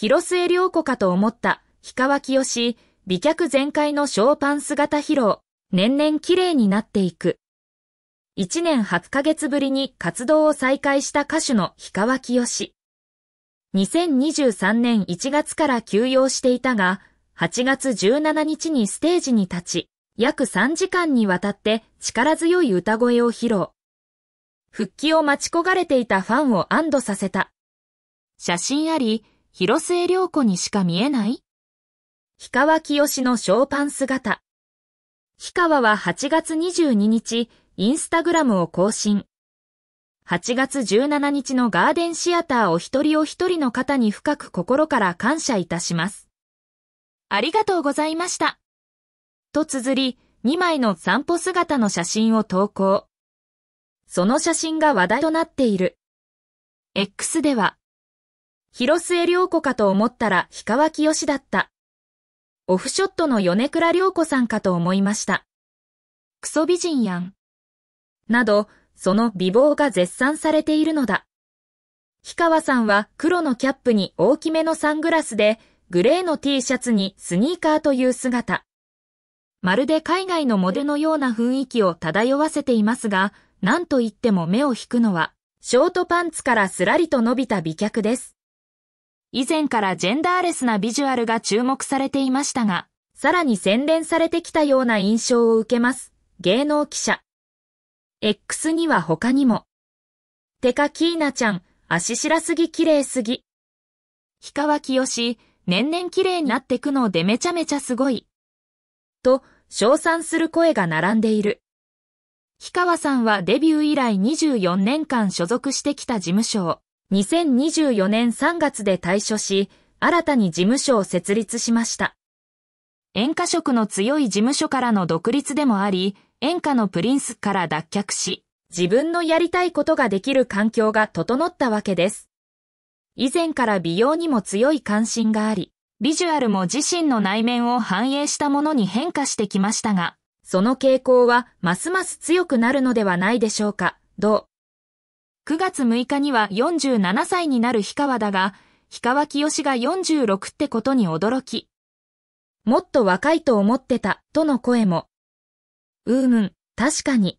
広末涼子かと思った、氷川きよし、美脚全開のショーパン姿披露、年々綺麗になっていく。1年8ヶ月ぶりに活動を再開した歌手の氷川きよし。2023年1月から休養していたが、8月17日にステージに立ち、約3時間にわたって力強い歌声を披露。復帰を待ち焦がれていたファンを安堵させた。写真あり、広末涼子にしか見えない氷川きよしのショーパン姿。氷川は8月22日、インスタグラムを更新。8月17日のガーデンシアターお一人お一人の方に深く心から感謝いたします。ありがとうございました。と綴り、2枚の散歩姿の写真を投稿。その写真が話題となっている。X では、広末涼子かと思ったら氷川きよしだった。オフショットの米倉涼子さんかと思いました。クソ美人やん。など、その美貌が絶賛されているのだ。氷川さんは黒のキャップに大きめのサングラスで、グレーの T シャツにスニーカーという姿。まるで海外のモデのような雰囲気を漂わせていますが、なんと言っても目を引くのは、ショートパンツからすらりと伸びた美脚です。以前からジェンダーレスなビジュアルが注目されていましたが、さらに洗練されてきたような印象を受けます。芸能記者。X には他にも。てかキーナちゃん、足しらすぎ綺麗すぎ。氷川きよし、年々綺麗になってくのでめちゃめちゃすごい。と、称賛する声が並んでいる。氷川さんはデビュー以来24年間所属してきた事務所を、2024年3月で退所し、新たに事務所を設立しました。演歌色の強い事務所からの独立でもあり、演歌のプリンスから脱却し、自分のやりたいことができる環境が整ったわけです。以前から美容にも強い関心があり、ビジュアルも自身の内面を反映したものに変化してきましたが、その傾向はますます強くなるのではないでしょうか、どう9月6日には47歳になる氷川だが、氷川きよしが46ってことに驚き。もっと若いと思ってた、との声も。うーむん、確かに。